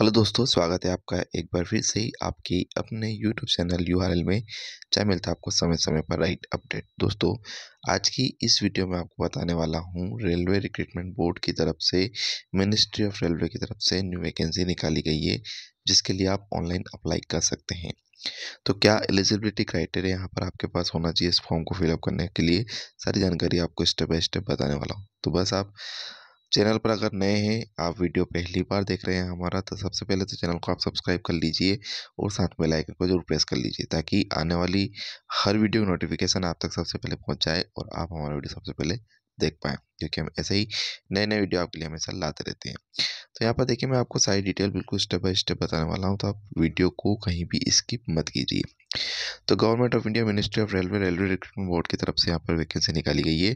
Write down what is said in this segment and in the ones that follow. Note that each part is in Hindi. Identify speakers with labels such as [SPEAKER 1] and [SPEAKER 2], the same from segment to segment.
[SPEAKER 1] हेलो दोस्तों स्वागत है आपका एक बार फिर से आपकी अपने यूट्यूब चैनल यू में चाय मिलता है आपको समय समय पर राइट अपडेट दोस्तों आज की इस वीडियो में आपको बताने वाला हूं रेलवे रिक्रूटमेंट बोर्ड की तरफ से मिनिस्ट्री ऑफ रेलवे की तरफ से न्यू वैकेंसी निकाली गई है जिसके लिए आप ऑनलाइन अप्लाई कर सकते हैं तो क्या एलिजिबिलिटी क्राइटेरिया यहाँ पर आपके पास होना चाहिए इस फॉर्म को फिलअप करने के लिए सारी जानकारी आपको स्टेप बाय स्टेप बताने वाला हूँ तो बस आप चैनल पर अगर नए हैं आप वीडियो पहली बार देख रहे हैं हमारा तो सबसे पहले तो चैनल को आप सब्सक्राइब कर लीजिए और साथ में लाइकन को जरूर प्रेस कर लीजिए ताकि आने वाली हर वीडियो की नोटिफिकेशन आप तक सबसे पहले पहुँच जाए और आप हमारा वीडियो सबसे पहले देख पाएँ क्योंकि हम ऐसे ही नए नए वीडियो आपके लिए हमेशा लाते रहते हैं तो यहाँ पर देखिए मैं आपको सारी डिटेल बिल्कुल स्टेप बाय स्टेप बताने वाला हूँ तो आप वीडियो को कहीं भी स्किप मत कीजिए तो government of India ministry of railway railway recruitment board की तरफ से यहाँ पर वैकेंसी निकाली गई है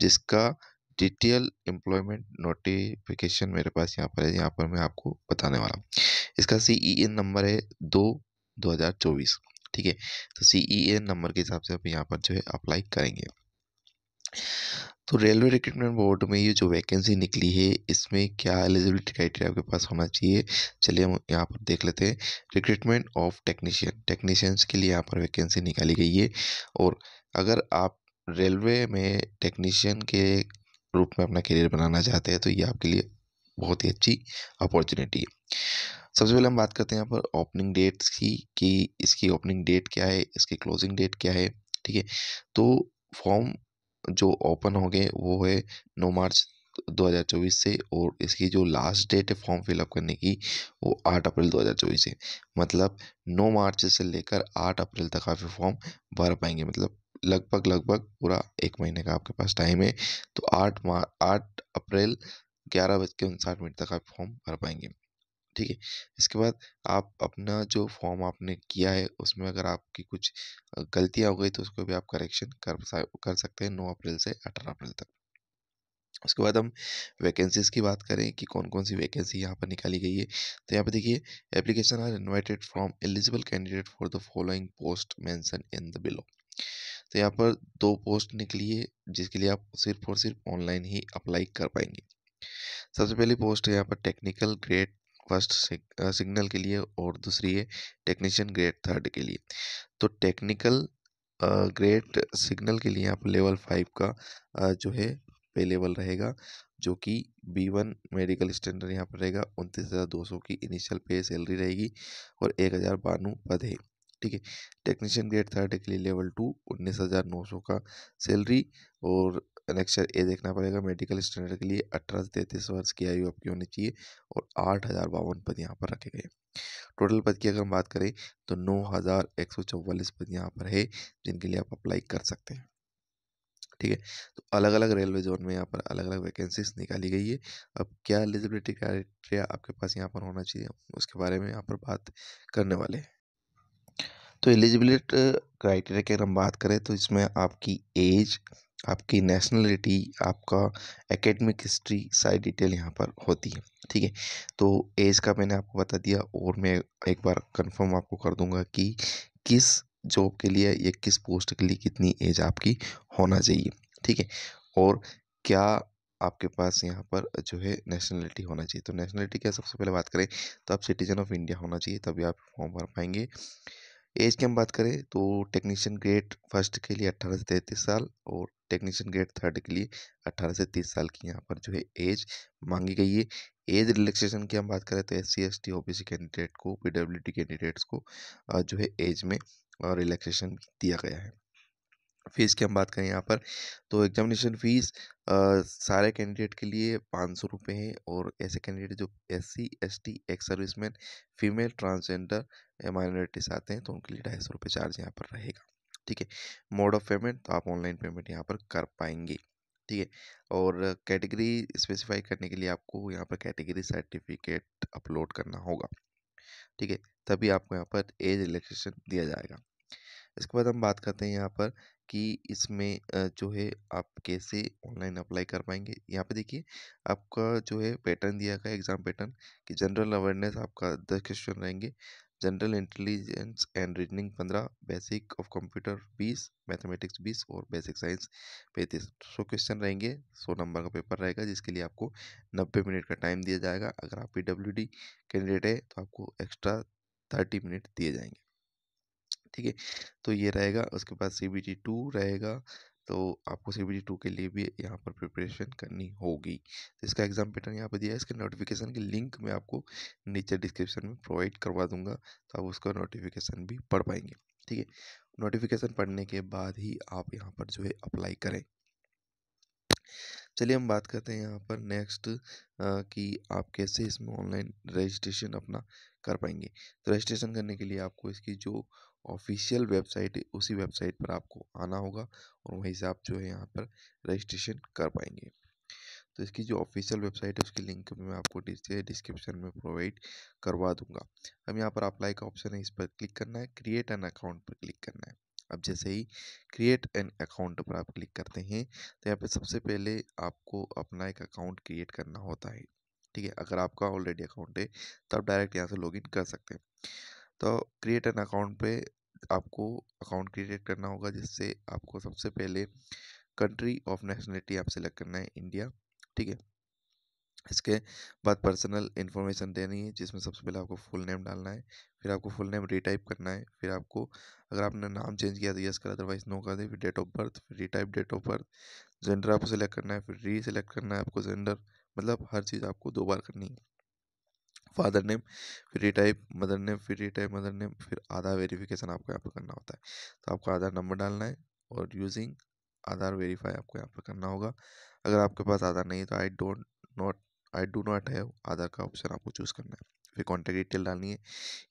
[SPEAKER 1] जिसका डिटेल एम्प्लॉयमेंट नोटिफिकेशन मेरे पास यहाँ पर है यहाँ पर मैं आपको बताने वाला हूँ इसका सी ई एन नंबर है दो दो हज़ार चौबीस ठीक है तो सी ई एन नंबर के हिसाब से आप यहाँ पर जो है अप्लाई करेंगे तो रेलवे रिक्रूटमेंट बोर्ड में ये जो वैकेंसी निकली है इसमें क्या एलिजिबिलिटी क्राइटेरिया आपके पास होना चाहिए चलिए हम यहाँ पर देख लेते हैं रिक्रूटमेंट ऑफ टेक्नीशियन टेक्नीशियंस के लिए यहाँ पर वैकेंसी निकाली गई है और अगर आप रेलवे में टेक्नीशियन के रूप में अपना करियर बनाना चाहते हैं तो ये आपके लिए बहुत ही अच्छी अपॉर्चुनिटी है सबसे पहले हम बात करते हैं यहाँ पर ओपनिंग डेट्स की कि इसकी ओपनिंग डेट क्या है इसकी क्लोजिंग डेट क्या है ठीक है तो फॉर्म जो ओपन हो गए वो है नौ मार्च 2024 से और इसकी जो लास्ट डेट है फॉर्म फिलअप करने की वो 8 अप्रैल 2024 है मतलब 9 मार्च से लेकर 8 अप्रैल तक आप फॉर्म भर पाएंगे मतलब लगभग लगभग पूरा एक महीने का आपके पास टाइम है तो आठ मार आठ अप्रैल ग्यारह बज के उनसाठ मिनट तक आप फॉर्म भर पाएंगे ठीक है इसके बाद आप अपना जो फॉर्म आपने किया है उसमें अगर आपकी कुछ गलतियाँ हो गई तो उसको भी आप करेक्शन कर कर सकते हैं नौ अप्रैल से अठारह अप्रैल तक उसके बाद हम वैकेंसीज़ की बात करें कि कौन कौन सी वैकेंसी यहाँ पर निकाली गई है तो यहाँ पर देखिए application are invited from eligible candidate for the following post mention in the below तो यहाँ पर दो पोस्ट निकली है जिसके लिए आप सिर्फ और सिर्फ ऑनलाइन ही अप्लाई कर पाएंगे सबसे पहली पोस्ट है यहाँ पर टेक्निकल ग्रेड फर्स्ट सिग्नल के लिए और दूसरी है टेक्नीशियन ग्रेड थर्ड के लिए तो टेक्निकल ग्रेड सिग्नल के लिए यहाँ पर लेवल फाइव का जो है पे लेवल रहेगा जो कि बी वन मेडिकल स्टैंडर्ड यहाँ पर रहेगा उनतीस हज़ार दो सौ की इनिशियल पे सैलरी रहेगी और एक हज़ार बानु पद है ठीक है टेक्नीशियन ग्रेड थर्ड के लिए लेवल टू उन्नीस हज़ार नौ सौ का सैलरी और नेक्स्ट ये देखना पड़ेगा मेडिकल स्टैंडर्ड के लिए अठारह से तैंतीस वर्ष की आयु आपकी होनी चाहिए और आठ हज़ार बावन पद यहाँ पर रखे गए टोटल पद की अगर हम बात करें तो नौ हज़ार एक सौ चौवालीस पद यहाँ पर है जिनके लिए आप अप्लाई कर सकते हैं ठीक है तो अलग अलग रेलवे जोन में यहाँ पर अलग अलग वैकेंसीज निकाली गई है अब क्या एलिजिबिलिटी क्राइटेरिया आपके पास यहाँ पर होना चाहिए उसके बारे में यहाँ पर बात करने वाले हैं तो एलिजिबिलिटी क्राइटेरिया की अगर हम बात करें तो इसमें आपकी एज आपकी नेशनलिटी आपका एकेडमिक हिस्ट्री सारी डिटेल यहाँ पर होती है ठीक है तो एज का मैंने आपको बता दिया और मैं एक बार कंफर्म आपको कर दूंगा कि किस जॉब के लिए या किस पोस्ट के लिए कितनी एज आपकी होना चाहिए ठीक है और क्या आपके पास यहाँ पर जो है नेशनलिटी होना चाहिए तो नेशनलिटी क्या सबसे पहले बात करें तो आप सिटीजन ऑफ इंडिया होना चाहिए तभी आप फॉर्म भर पाएंगे एज की हम बात करें तो टेक्नीशियन ग्रेड फर्स्ट के लिए अट्ठारह से तैंतीस साल और टेक्नीशियन ग्रेड थर्ड के लिए अट्ठारह से तीस साल की यहाँ पर जो है एज मांगी गई है एज रिलैक्सेशन की हम बात करें तो S C S T O B C candidate को पी डब्ल्यू डी कैंडिडेट्स को जो है एज में रिलैक्सेशन दिया गया है फ़ीस की हम बात करें यहाँ पर तो एग्जामिनेशन फ़ीस सारे कैंडिडेट के लिए पाँच सौ रुपये है और ऐसे कैंडिडेट जो S C S T ex serviceman female transgender minorities आते हैं तो उनके लिए ढाई सौ रुपये चार्ज यहाँ पर रहेगा ठीक है मोड ऑफ पेमेंट तो आप ऑनलाइन पेमेंट यहाँ पर कर पाएंगे ठीक है और कैटेगरी स्पेसिफाई करने के लिए आपको यहाँ पर कैटेगरी सर्टिफिकेट अपलोड करना होगा ठीक है तभी आपको यहाँ पर एज रिलेक्सेशन दिया जाएगा इसके बाद हम बात करते हैं यहाँ पर कि इसमें जो है आप कैसे ऑनलाइन अप्लाई कर पाएंगे यहाँ पे देखिए आपका जो है पैटर्न दिया गया एग्ज़ाम पैटर्न कि जनरल अवेयरनेस आपका दस क्वेश्चन रहेंगे जनरल इंटेलिजेंस एंड रीजनिंग पंद्रह बेसिक ऑफ कंप्यूटर बीस मैथमेटिक्स बीस और बेसिक साइंस पैंतीस सौ क्वेश्चन रहेंगे सौ नंबर का पेपर रहेगा जिसके लिए आपको नब्बे मिनट का टाइम दिया जाएगा अगर आप पी कैंडिडेट है तो आपको एक्स्ट्रा थर्टी मिनट दिए जाएंगे ठीक है तो ये रहेगा उसके बाद सी बी टी टू रहेगा तो आपको सी बी टी टू के लिए भी यहाँ पर प्रिपरेशन करनी होगी तो इसका एग्जाम पैटर्न यहाँ पर दिया है इसके नोटिफिकेशन के लिंक मैं आपको नीचे डिस्क्रिप्शन में प्रोवाइड करवा दूंगा तो आप उसका नोटिफिकेशन भी पढ़ पाएंगे ठीक है नोटिफिकेशन पढ़ने के बाद ही आप यहाँ पर जो है अप्लाई करें चलिए हम बात करते हैं यहाँ पर नेक्स्ट कि आप कैसे इसमें ऑनलाइन रजिस्ट्रेशन अपना कर पाएंगे तो रजिस्ट्रेशन करने के लिए आपको इसकी जो ऑफिशियल वेबसाइट है उसी वेबसाइट पर आपको आना होगा और वहीं से आप जो है यहाँ पर रजिस्ट्रेशन कर पाएंगे तो इसकी जो ऑफिशियल वेबसाइट है उसकी लिंक मैं आपको डिस्क्रिप्शन में प्रोवाइड करवा दूंगा अब यहाँ पर अप्लाई का ऑप्शन है इस पर क्लिक करना है क्रिएट एन अकाउंट पर क्लिक करना है अब जैसे ही क्रिएट एन अकाउंट पर आप क्लिक करते हैं तो यहाँ पर सबसे पहले आपको अपना एक अकाउंट क्रिएट करना होता है ठीक है अगर आपका ऑलरेडी अकाउंट है तो आप डायरेक्ट यहाँ से लॉग कर सकते हैं तो क्रिएट एन अकाउंट पे आपको अकाउंट क्रिएट करना होगा जिससे आपको सबसे पहले कंट्री ऑफ नेशनलिटी आप सिलेक्ट करना है इंडिया ठीक है इसके बाद पर्सनल इन्फॉर्मेशन देनी है जिसमें सबसे पहले आपको फुल नेम डालना है फिर आपको फुल नेम रीटाइप करना है फिर आपको अगर आपने नाम चेंज किया तो यस कर अदरवाइज नो कर दे फिर डेट ऑफ बर्थ फिर retype date of birth gender आपको सिलेक्ट करना है फिर री सिलेक्ट करना है आपको जेंडर मतलब हर चीज़ आपको दो बार करनी है फादर नेम फिर ये टाइप मदर नेम फिर री टाइप मदर नेम फिर आधार वेरिफिकेशन आपको यहाँ पर करना होता है तो आपको आधार नंबर डालना है और यूजिंग आधार वेरीफाई आपको यहाँ पर करना होगा अगर आपके पास आधार नहीं है तो I don't not I do not have Aadhaar का ऑप्शन आपको चूज़ करना है फिर कॉन्टैक्ट डिटेल डालनी है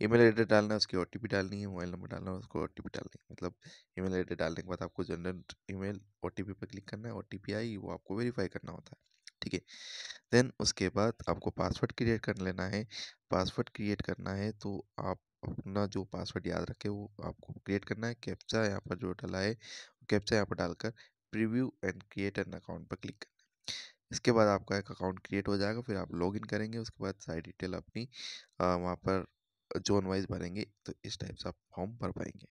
[SPEAKER 1] ईमेल एड्रेस डालना है उसकी ओ डालनी है मोबाइल नंबर डालना है उसको ओ डालनी है मतलब ईमेल एड्रेस डालने के बाद आपको जनरल ईमेल ओ पर क्लिक करना है ओ आई वो आपको वेरीफाई करना होता है ठीक है देन उसके बाद आपको पासवर्ड क्रिएट कर लेना है पासवर्ड क्रिएट करना है तो आप अपना जो पासवर्ड याद रखे वो आपको क्रिएट करना है कैप्चा यहाँ पर जो डाला है कैप्चा यहाँ पर डालकर preview and create an account पर क्लिक करना है इसके बाद आपका एक अकाउंट क्रिएट हो जाएगा फिर आप लॉगिन करेंगे उसके बाद सारी डिटेल अपनी वहाँ पर जोन वाइज भरेंगे तो इस टाइप से आप फॉर्म भर पाएंगे